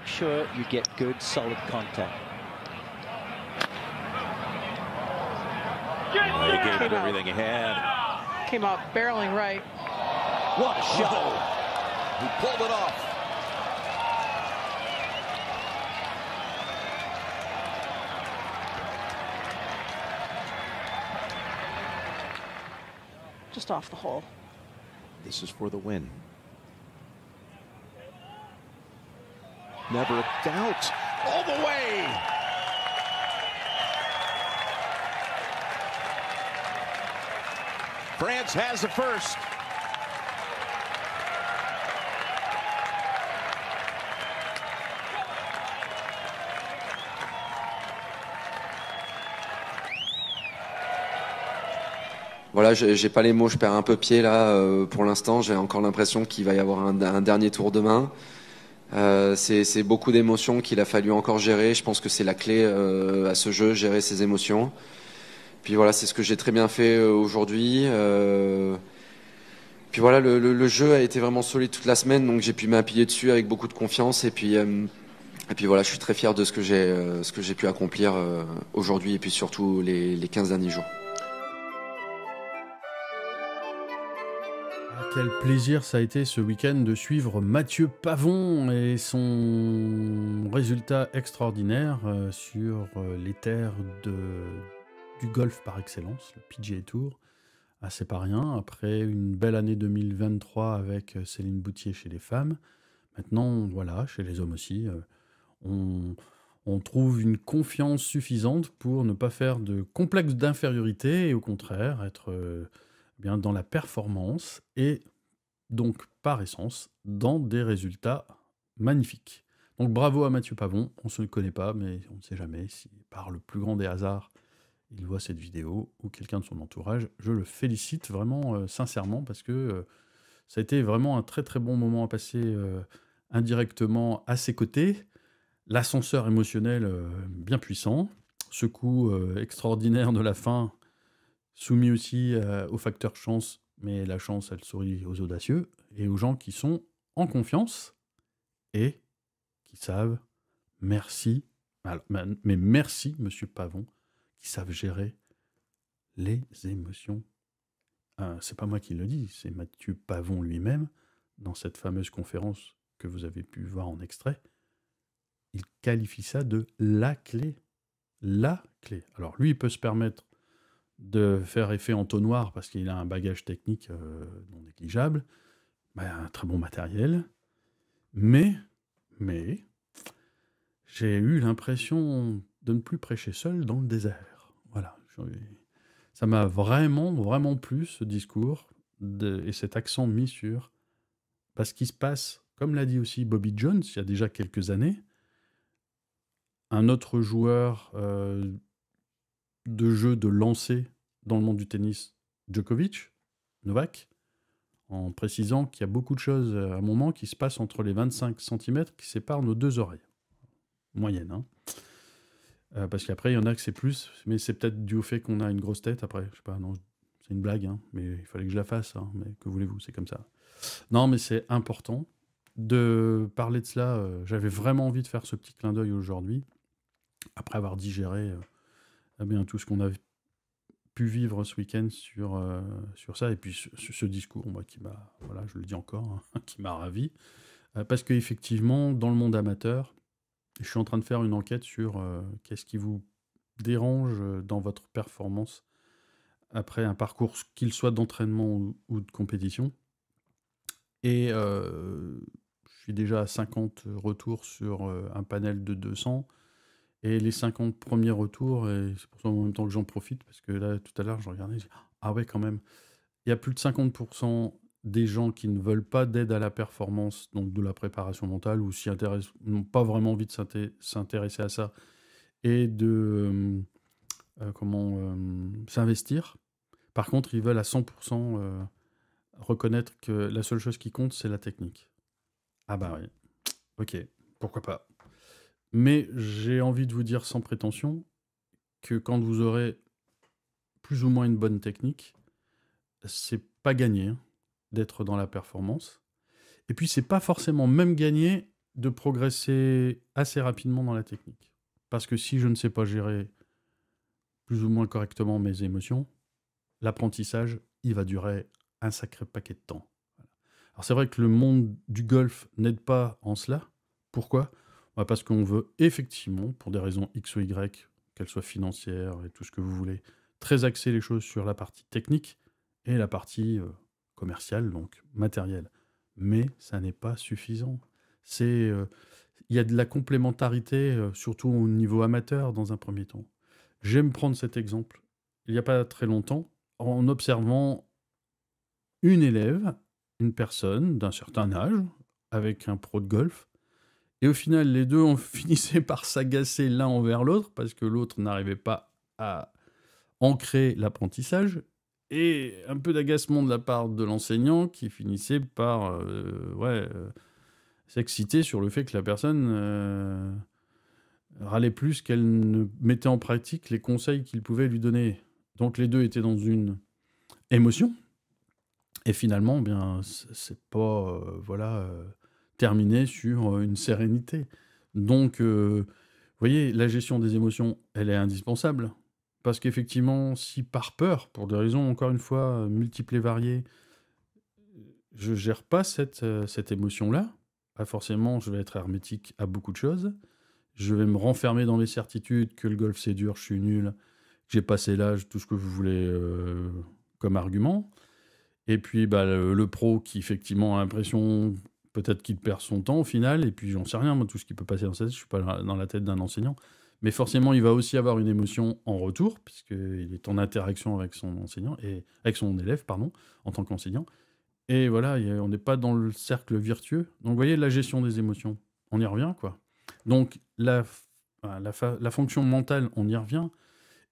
make sure you get good, solid contact. he gave it everything he had. Came out barreling right. What a shot. He pulled it off. Just off the hole. This is for the win. Never a doubt. All the way. France has the first. Voilà, j'ai pas les mots, je perds un peu pied là. Euh, pour l'instant, j'ai encore l'impression qu'il va y avoir un, un dernier tour demain. Euh, c'est beaucoup d'émotions qu'il a fallu encore gérer. Je pense que c'est la clé euh, à ce jeu, gérer ses émotions. Puis voilà, c'est ce que j'ai très bien fait euh, aujourd'hui. puis voilà, le, jeu a été vraiment solide toute la semaine, donc j'ai pu m'appuyer dessus avec beaucoup de confiance. Et puis, et puis voilà, je suis très fier de ce que j'ai pu accomplir aujourd'hui et puis surtout les, les 15 derniers jours. Quel plaisir ça a été ce week-end de suivre Mathieu Pavon et son résultat extraordinaire euh, sur euh, les terres du golf par excellence, le PGA Tour. Assez ah, c'est rien, après une belle année 2023 avec euh, Céline Boutier chez les femmes. Maintenant, voilà, chez les hommes aussi, on, on trouve une confiance suffisante pour ne pas faire de complexe d'infériorité et au contraire être eh dans la performance et donc par essence dans des résultats magnifiques. Donc bravo à Mathieu Pavon, on ne se connaît pas, mais on ne sait jamais si par le plus grand des hasards il voit cette vidéo ou quelqu'un de son entourage. Je le félicite vraiment euh, sincèrement parce que euh, ça a été vraiment un très très bon moment à passer euh, indirectement à ses côtés. L'ascenseur émotionnel bien puissant, ce coup extraordinaire de la fin soumis aussi euh, au facteur chance, mais la chance, elle sourit aux audacieux et aux gens qui sont en confiance et qui savent merci, mais merci, monsieur Pavon, qui savent gérer les émotions. Ce euh, c'est pas moi qui le dis, c'est Mathieu Pavon lui-même, dans cette fameuse conférence que vous avez pu voir en extrait. Il qualifie ça de la clé. La clé. Alors lui, il peut se permettre de faire effet en entonnoir parce qu'il a un bagage technique euh, non négligeable, bah, un très bon matériel. Mais, mais, j'ai eu l'impression de ne plus prêcher seul dans le désert. Voilà. Ça m'a vraiment, vraiment plu ce discours et cet accent mis sur parce qu'il se passe, comme l'a dit aussi Bobby Jones il y a déjà quelques années, un autre joueur. Euh, de jeu de lancer dans le monde du tennis Djokovic, Novak, en précisant qu'il y a beaucoup de choses euh, à un moment qui se passent entre les 25 cm qui séparent nos deux oreilles. Moyenne, hein. euh, parce qu'après, il y en a que c'est plus, mais c'est peut-être dû au fait qu'on a une grosse tête après. Je sais pas, c'est une blague, hein, mais il fallait que je la fasse, hein, mais que voulez-vous, c'est comme ça. Non, mais c'est important de parler de cela. Euh, j'avais vraiment envie de faire ce petit clin d'œil aujourd'hui, après avoir digéré tout ce qu'on a pu vivre ce week-end sur, euh, ça, et puis ce, discours, moi, qui m'a, voilà, je le dis encore, hein, qui m'a ravi, euh, parce qu'effectivement, dans le monde amateur, je suis en train de faire une enquête sur euh, qu'est-ce qui vous dérange dans votre performance après un parcours, qu'il soit d'entraînement ou, ou, de compétition. Et je suis déjà à 50 retours sur un panel de 200. Et les 50 premiers retours, et c'est pour ça en même temps que j'en profite, parce que là, tout à l'heure, je regardais, ah ouais, quand même, il y a plus de 50% des gens qui ne veulent pas d'aide à la performance, donc de la préparation mentale, ou s'y n'ont pas vraiment envie de s'intéresser à ça, et de euh, euh, comment euh, s'investir. Par contre, ils veulent à 100% reconnaître que la seule chose qui compte, c'est la technique. Ah bah oui, ok, pourquoi pas. Mais j'ai envie de vous dire sans prétention que quand vous aurez plus ou moins une bonne technique, c'est pas gagné hein, d'être dans la performance. Et puis c'est pas forcément même gagné de progresser assez rapidement dans la technique. Parce que si je ne sais pas gérer plus ou moins correctement mes émotions, l'apprentissage, il va durer un sacré paquet de temps. Alors c'est vrai que le monde du golf n'aide pas en cela. Pourquoi parce qu'on veut effectivement, pour des raisons X ou Y, qu'elles soient financières et tout ce que vous voulez, très axer les choses sur la partie technique et la partie euh, commerciale, donc matérielle. Mais ça n'est pas suffisant. C'est, euh, il y a de la complémentarité, euh, surtout au niveau amateur, dans un premier temps. J'aime prendre cet exemple. Il n'y a pas très longtemps, en observant une élève, une personne d'un certain âge, avec un pro de golf, et au final, les deux ont finissaient par s'agacer l'un envers l'autre parce que l'autre n'arrivait pas à ancrer l'apprentissage. Et un peu d'agacement de la part de l'enseignant qui finissait par euh, ouais, euh, s'exciter sur le fait que la personne euh, râlait plus qu'elle ne mettait en pratique les conseils qu'il pouvait lui donner. Donc les deux étaient dans une émotion. Et finalement, eh bien, c'est pas voilà terminer sur euh, une sérénité. Donc, euh, vous voyez, la gestion des émotions, elle est indispensable. Parce qu'effectivement, si par peur, pour des raisons encore une fois multiples et variées, je gère pas cette, euh, cette émotion-là, ah, forcément, je vais être hermétique à beaucoup de choses. Je vais me renfermer dans les certitudes que le golf c'est dur, je suis nul, que j'ai passé l'âge, tout ce que vous voulez comme argument. Et puis bah, le, pro qui effectivement a l'impression Peut-être qu'il perd son temps au final, et puis j'en sais rien, moi, tout ce qui peut passer dans sa tête, je suis pas dans la tête d'un enseignant. Mais forcément, il va aussi avoir une émotion en retour, puisqu'il est en interaction avec son enseignant, et avec son élève, pardon, en tant qu'enseignant. Et voilà, on n'est pas dans le cercle virtueux. Donc, vous voyez, la gestion des émotions, on y revient, quoi. Donc, la, la, fonction mentale, on y revient.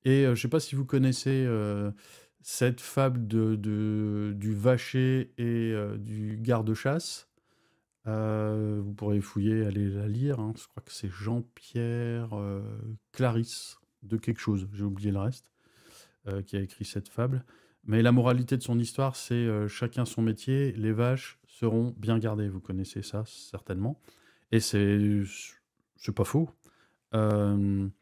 Et euh, je ne sais pas si vous connaissez euh, cette fable de, du vacher et euh, du garde-chasse. Euh, vous pourrez fouiller, aller la lire. Hein. Je crois que c'est Jean-Pierre euh, Clarisse de quelque chose, j'ai oublié le reste, euh, qui a écrit cette fable. Mais la moralité de son histoire, c'est chacun son métier, les vaches seront bien gardées. Vous connaissez ça certainement. Et c'est, c'est pas faux. Il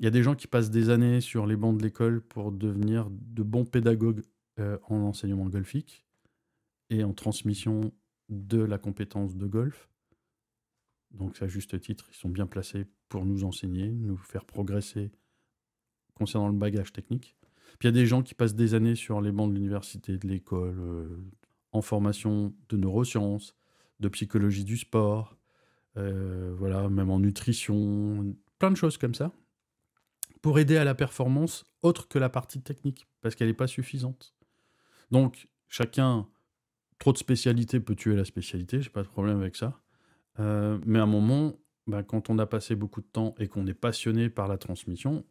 y a des gens qui passent des années sur les bancs de l'école pour devenir de bons pédagogues en enseignement golfique et en transmission de la compétence de golf. Donc, à juste titre, ils sont bien placés pour nous enseigner, nous faire progresser concernant le bagage technique. Puis il y a des gens qui passent des années sur les bancs de l'université, de l'école, euh, en formation de neurosciences, de psychologie du sport, euh, voilà, même en nutrition, plein de choses comme ça, pour aider à la performance autre que la partie technique, parce qu'elle n'est pas suffisante. Donc, chacun trop de spécialité peut tuer la spécialité, j'ai pas de problème avec ça. Euh, mais à un moment, bah, quand on a passé beaucoup de temps et qu'on est passionné par la transmission,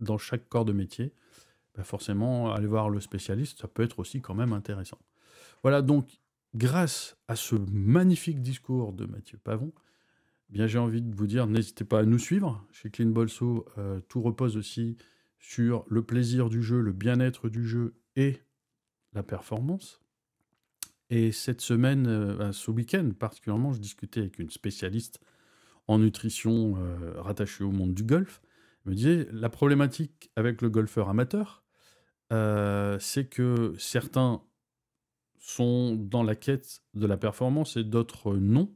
dans chaque corps de métier, bah, forcément, aller voir le spécialiste, ça peut être aussi quand même intéressant. Voilà, donc grâce à ce magnifique discours de Mathieu Pavon, eh bien j'ai envie de vous dire, n'hésitez pas à nous suivre. Chez Clean Bolso, euh, tout repose aussi sur le plaisir du jeu, le bien-être du jeu et la performance. Et cette semaine, euh, bah, ce week-end particulièrement, je discutais avec une spécialiste en nutrition euh, rattachée au monde du golf. Elle me disait, la problématique avec le golfeur amateur, euh, c'est que certains sont dans la quête de la performance et d'autres non.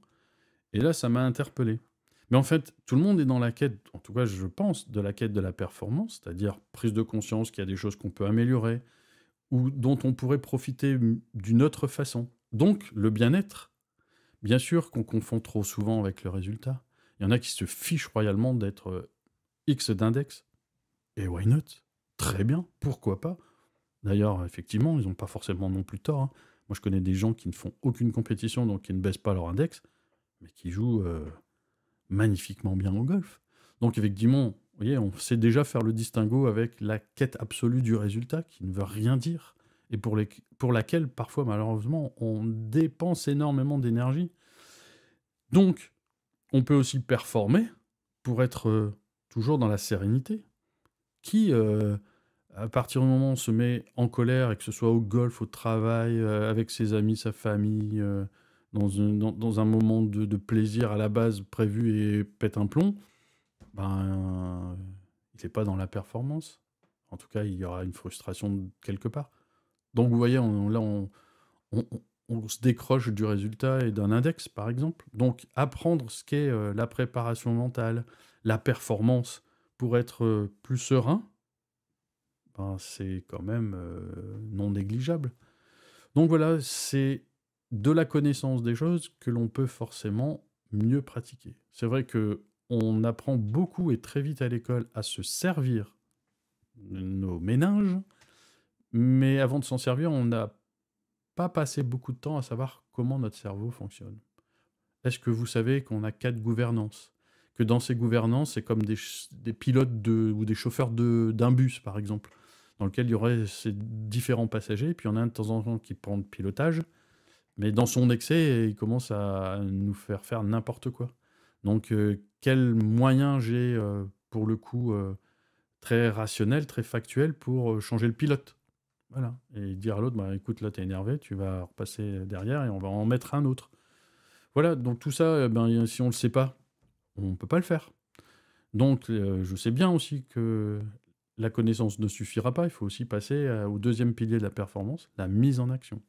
Et là, ça m'a interpellé. Mais en fait, tout le monde est dans la quête, en tout cas je pense, de la quête de la performance, c'est-à-dire prise de conscience qu'il y a des choses qu'on peut améliorer, ou dont on pourrait profiter d'une autre façon. Donc, le bien-être. Bien sûr qu'on confond trop souvent avec le résultat. Il y en a qui se fichent royalement d'être euh, X d'index. Et why not Très bien, pourquoi pas D'ailleurs, effectivement, ils n'ont pas forcément non plus tort. Hein. Moi, je connais des gens qui ne font aucune compétition, donc qui ne baissent pas leur index, mais qui jouent euh, magnifiquement bien au golf. Donc, avec effectivement, on sait déjà faire le distinguo avec la quête absolue du résultat, qui ne veut rien dire, et pour, laquelle, parfois, malheureusement, on dépense énormément d'énergie. Donc, on peut aussi performer pour être euh, toujours dans la sérénité, qui, euh, à partir du moment où on se met en colère, et que ce soit au golf, au travail, euh, avec ses amis, sa famille, dans un, moment de plaisir à la base prévu et pète un plomb, ben, il n'est pas dans la performance. En tout cas, il y aura une frustration quelque part. Donc, vous voyez, on, là, on, on, se décroche du résultat et d'un index, par exemple. Donc, apprendre ce qu'est euh, la préparation mentale, la performance, pour être euh, plus serein, ben, c'est quand même euh, non négligeable. Donc voilà, c'est de la connaissance des choses que l'on peut forcément mieux pratiquer. C'est vrai que on apprend beaucoup et très vite à l'école à se servir nos méninges, mais avant de s'en servir, on n'a pas passé beaucoup de temps à savoir comment notre cerveau fonctionne. Est-ce que vous savez qu'on a quatre gouvernances Que dans ces gouvernances, c'est comme des, pilotes ou des chauffeurs d'un bus, par exemple, dans lequel il y aurait ces différents passagers, puis on en a un de temps en temps qui prend le pilotage, mais dans son excès, il commence à nous faire faire n'importe quoi. Donc, euh, quel moyen j'ai, euh, pour le coup, euh, très rationnel, très factuel, pour changer le pilote Voilà. Et dire à l'autre, bah, écoute, là, t'es énervé, tu vas repasser derrière et on va en mettre un autre. Voilà, donc tout ça, eh ben, si on ne le sait pas, on ne peut pas le faire. Donc, je sais bien aussi que la connaissance ne suffira pas, il faut aussi passer au deuxième pilier de la performance, la mise en action.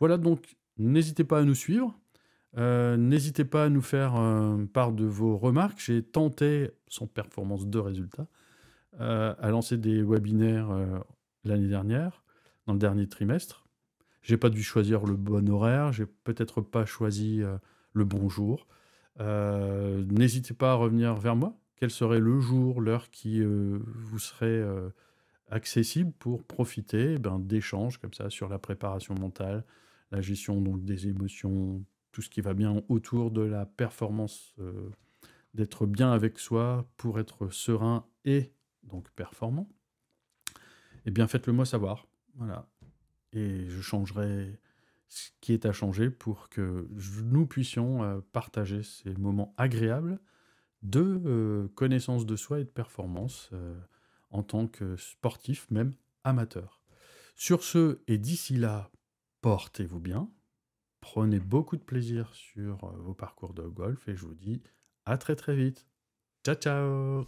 Voilà, donc n'hésitez pas à nous suivre euh, n'hésitez pas à nous faire euh, part de vos remarques. J'ai tenté, sans performance de résultat, euh, à lancer des webinaires l'année dernière, dans le dernier trimestre. J'ai pas dû choisir le bon horaire, j'ai peut-être pas choisi le bon jour. N'hésitez pas à revenir vers moi. Quel serait le jour, l'heure qui vous serait accessible pour profiter eh ben, d'échanges comme ça sur la préparation mentale, la gestion donc des émotions, tout ce qui va bien autour de la performance, euh, d'être bien avec soi pour être serein et donc performant, eh bien faites-le moi savoir. Voilà. Et je changerai ce qui est à changer pour que nous puissions euh, partager ces moments agréables de euh, connaissance de soi et de performance en tant que sportif, même amateur. Sur ce, et d'ici là, portez-vous bien, Prenez beaucoup de plaisir sur euh, vos parcours de golf et je vous dis à très très vite. Ciao ciao